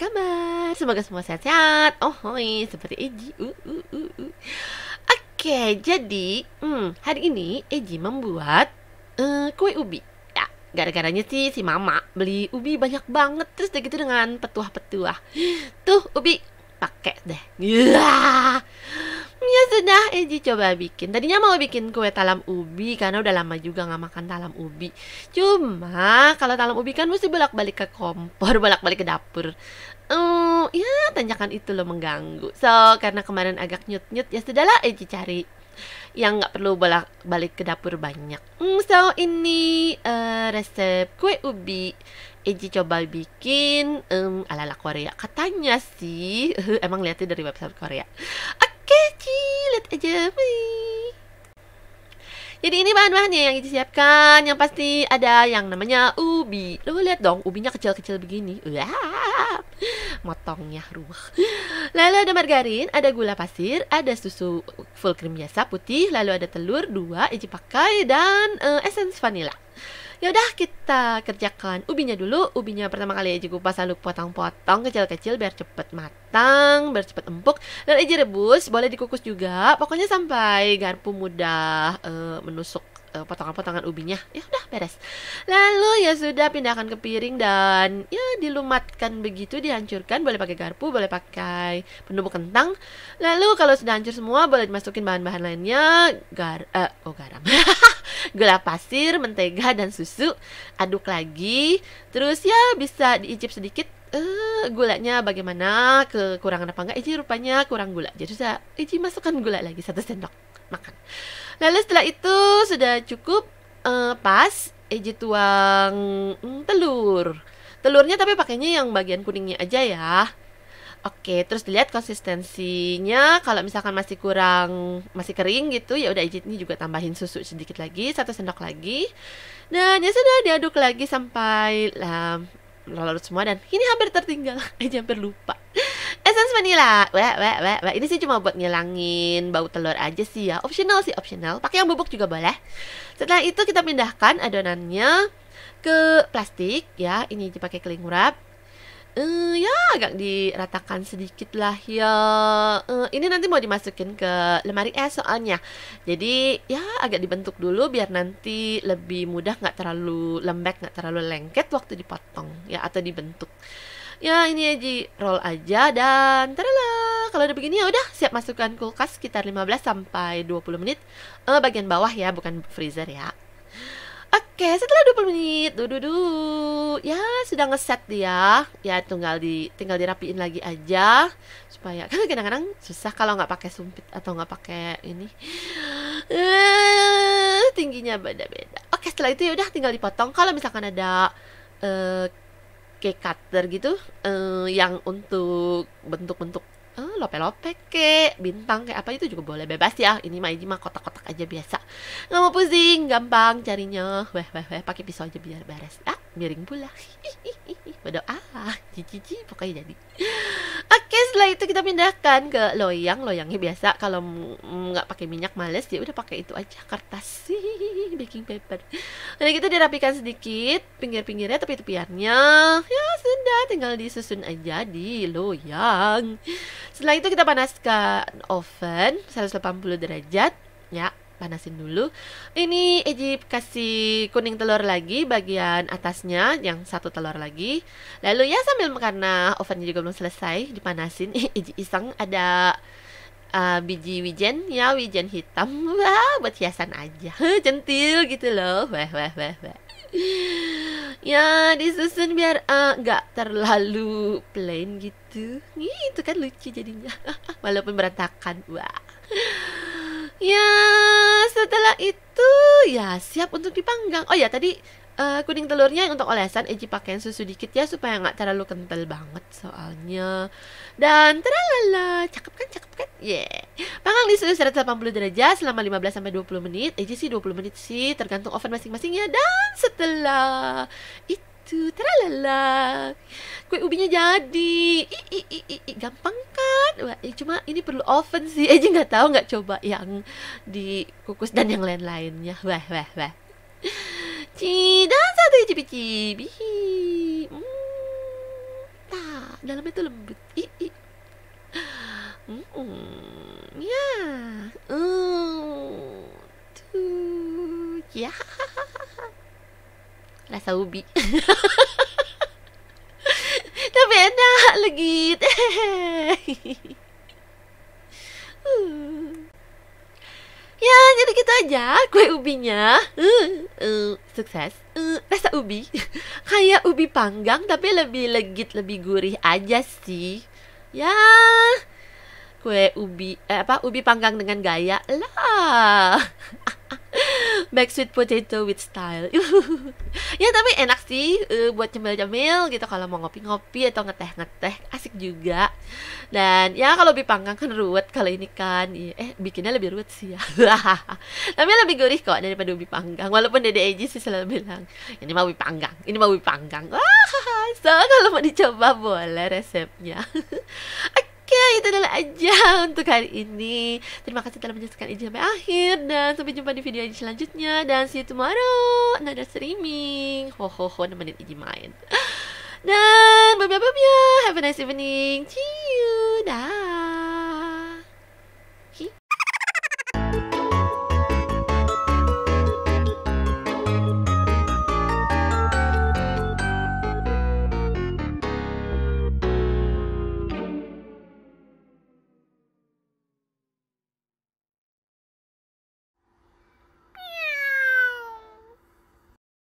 kabar? Semoga semua sehat-sehat. Oh, hoi, seperti Eji. Uh, uh, uh, uh. Oke, jadi hmm, hari ini Eji membuat uh, kue ubi. Ya, gara-garanya sih si Mama beli ubi banyak banget terus udah gitu dengan petuah-petuah. Tuh, ubi pakai deh. Yeah! sudah Eji coba bikin tadinya mau bikin kue talam ubi karena udah lama juga gak makan talam ubi cuma kalau talam ubi kan mesti bolak balik ke kompor bolak balik ke dapur hmm ya tanjakan itu lo mengganggu so karena kemarin agak nyut nyut ya sudahlah Eji cari yang gak perlu bolak balik ke dapur banyak. Hmm, so ini uh, resep kue ubi Eji coba bikin um, ala ala Korea. Katanya sih, emang lihatnya dari website Korea. Oke, kecil lihat aja Wih. jadi ini bahan-bahannya yang disiapkan yang pasti ada yang namanya ubi lu lihat dong ubinya kecil-kecil begini Wah, motongnya ruh lalu ada margarin ada gula pasir ada susu full cream biasa putih lalu ada telur dua iji pakai dan uh, eh, esens vanilla Yaudah kita kerjakan ubinya dulu. Ubinya pertama kali aja kupas lalu potong-potong kecil-kecil biar cepet matang, biar cepet empuk. Dan aja rebus, boleh dikukus juga. Pokoknya sampai garpu mudah uh, menusuk eh, potongan-potongan ubinya ya udah beres lalu ya sudah pindahkan ke piring dan ya dilumatkan begitu dihancurkan boleh pakai garpu boleh pakai penumbuk kentang lalu kalau sudah hancur semua boleh dimasukin bahan-bahan lainnya gar uh, oh garam gula pasir, mentega dan susu, aduk lagi. Terus ya bisa diicip sedikit eh gulanya bagaimana kekurangan apa enggak Ini rupanya kurang gula jadi saya Ici masukkan gula lagi satu sendok makan lalu setelah itu sudah cukup uh, pas eji tuang mm, telur telurnya tapi pakainya yang bagian kuningnya aja ya Oke, terus dilihat konsistensinya. Kalau misalkan masih kurang, masih kering gitu, ya udah ini juga tambahin susu sedikit lagi, satu sendok lagi. Nah, ya sudah diaduk lagi sampai um, larut semua dan ini hampir tertinggal, aja hampir lupa. Essence vanilla, wah wah wah wah. Ini sih cuma buat ngilangin bau telur aja sih ya. Optional sih optional. Pakai yang bubuk juga boleh. Setelah itu kita pindahkan adonannya ke plastik ya. Ini dipakai keling wrap Uh, ya agak diratakan sedikit lah ya. Uh, ini nanti mau dimasukin ke lemari es soalnya. Jadi ya agak dibentuk dulu biar nanti lebih mudah nggak terlalu lembek nggak terlalu lengket waktu dipotong ya atau dibentuk. Ya ini aja roll aja dan terlalu kalau udah begini ya udah siap masukkan kulkas sekitar 15 sampai 20 menit. Uh, bagian bawah ya bukan freezer ya. Oke, okay, setelah 20 menit, du, du, du ya sudah ngeset dia, ya tinggal di tinggal dirapiin lagi aja supaya kan kadang-kadang susah kalau nggak pakai sumpit atau nggak pakai ini uh, tingginya beda-beda. Oke, setelah itu ya udah tinggal dipotong. Kalau misalkan ada uh, cake cutter gitu uh, yang untuk bentuk-bentuk eh, lope-lope ke bintang kayak apa itu juga boleh bebas ya. Ini mah ini mah kotak-kotak aja biasa. Nggak mau pusing, gampang carinya. Weh, weh, weh, pakai pisau aja biar beres. Ah, miring pula. Berdoa, cici ah, pokoknya jadi. Oke setelah itu kita pindahkan ke loyang loyangnya biasa kalau nggak pakai minyak males ya udah pakai itu aja kertas sih baking paper nah kita gitu dirapikan sedikit pinggir-pinggirnya tepi-tepiannya ya sudah tinggal disusun aja di loyang setelah itu kita panaskan oven 180 derajat ya panasin dulu. Ini Eji kasih kuning telur lagi bagian atasnya yang satu telur lagi. Lalu ya sambil karena ovennya juga belum selesai dipanasin, Eji iseng ada uh, biji wijen ya wijen hitam wah buat hiasan aja centil gitu loh wah wah wah wah ya disusun biar uh, nggak gak terlalu plain gitu Ih, itu kan lucu jadinya walaupun berantakan wah ya setelah itu ya siap untuk dipanggang. Oh ya tadi uh, kuning telurnya untuk olesan Eji pakaiin susu dikit ya supaya nggak terlalu kental banget soalnya dan teralala cakep kan cakep kan yeah panggang di suhu 180 derajat selama 15 sampai 20 menit Eji sih 20 menit sih tergantung oven masing-masingnya dan setelah itu gitu. Tralala. Kue ubinya jadi. I, i, i, i, i. Gampang kan? Wah, ya cuma ini perlu oven sih. Eji nggak tahu nggak coba yang dikukus dan yang lain-lainnya. Wah, wah, wah. Cida satu cipi-cipi. Hmm, tak, dalamnya tuh lembut. I, i. Mm, ya. Yeah. Tuh. Ya. Yeah. rasa ubi tapi enak legit ya jadi kita aja kue ubinya uh, uh, sukses uh, rasa ubi kayak ubi panggang tapi lebih legit lebih gurih aja sih ya kue ubi eh, apa ubi panggang dengan gaya lah Back sweet potato with style ya tapi enak sih uh, buat cemil-cemil gitu kalau mau ngopi-ngopi atau ngeteh-ngeteh asik juga dan ya kalau lebih panggang kan ruwet kalau ini kan iya, eh bikinnya lebih ruwet sih ya tapi lebih gurih kok daripada ubi panggang walaupun dede Eji sih selalu bilang ini mau ubi panggang ini mau ubi panggang so kalau mau dicoba boleh resepnya itu adalah aja untuk hari ini. Terima kasih telah menyaksikan ini sampai akhir dan sampai jumpa di video ini selanjutnya dan see you tomorrow another streaming. Ho ho ho nemenin ini main. Dan bye bye bye. Have a nice evening. Cheers.